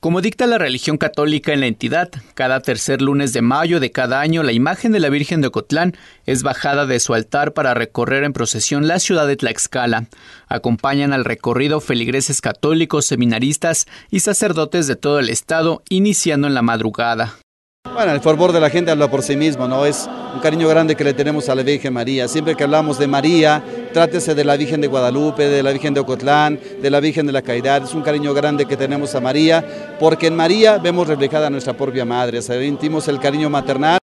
Como dicta la religión católica en la entidad, cada tercer lunes de mayo de cada año la imagen de la Virgen de Ocotlán es bajada de su altar para recorrer en procesión la ciudad de Tlaxcala. Acompañan al recorrido feligreses católicos, seminaristas y sacerdotes de todo el estado, iniciando en la madrugada. Bueno, el favor de la gente habla por sí mismo, ¿no? Es un cariño grande que le tenemos a la Virgen María. Siempre que hablamos de María, trátese de la Virgen de Guadalupe, de la Virgen de Ocotlán, de la Virgen de la Caidad. Es un cariño grande que tenemos a María, porque en María vemos reflejada a nuestra propia madre. Sentimos el cariño maternal.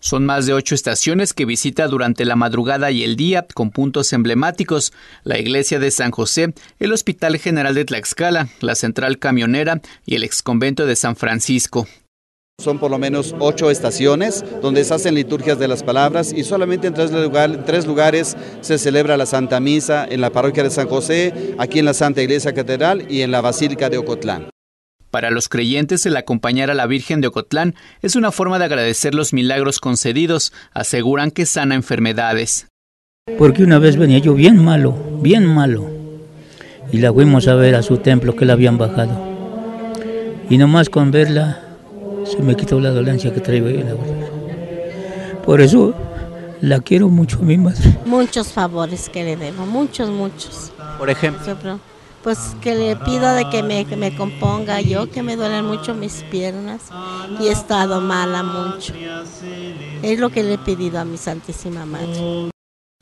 Son más de ocho estaciones que visita durante la madrugada y el día con puntos emblemáticos, la iglesia de San José, el Hospital General de Tlaxcala, la Central Camionera y el exconvento de San Francisco. Son por lo menos ocho estaciones donde se hacen liturgias de las palabras y solamente en tres, lugares se celebra la Santa Misa, en la parroquia de San José, aquí en la Santa Iglesia Catedral y en la Basílica de Ocotlán. Para los creyentes, el acompañar a la Virgen de Ocotlán es una forma de agradecer los milagros concedidos, aseguran que sana enfermedades. Porque una vez venía yo bien malo, bien malo, y la fuimos a ver a su templo que la habían bajado. Y nomás con verla se me quitó la dolencia que traigo yo, la Por eso la quiero mucho a mi madre. Muchos favores que le debo, muchos, muchos. Por ejemplo. Pues que le pido de que me, que me componga yo, que me duelen mucho mis piernas y he estado mala mucho. Es lo que le he pedido a mi Santísima Madre.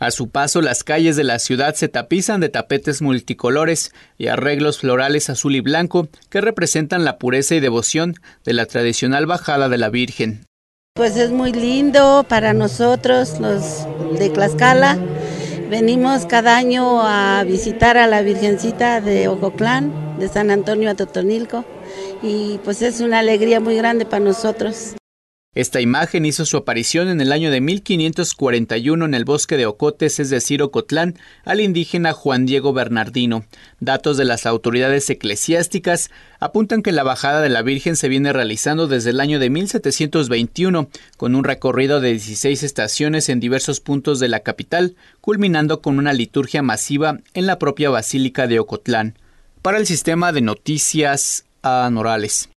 A su paso, las calles de la ciudad se tapizan de tapetes multicolores y arreglos florales azul y blanco que representan la pureza y devoción de la tradicional bajada de la Virgen. Pues es muy lindo para nosotros, los de Tlaxcala. Venimos cada año a visitar a la Virgencita de Ococlán, de San Antonio a Totonilco, y pues es una alegría muy grande para nosotros. Esta imagen hizo su aparición en el año de 1541 en el bosque de Ocotes, es decir, Ocotlán, al indígena Juan Diego Bernardino. Datos de las autoridades eclesiásticas apuntan que la bajada de la Virgen se viene realizando desde el año de 1721, con un recorrido de 16 estaciones en diversos puntos de la capital, culminando con una liturgia masiva en la propia Basílica de Ocotlán. Para el sistema de noticias Anorales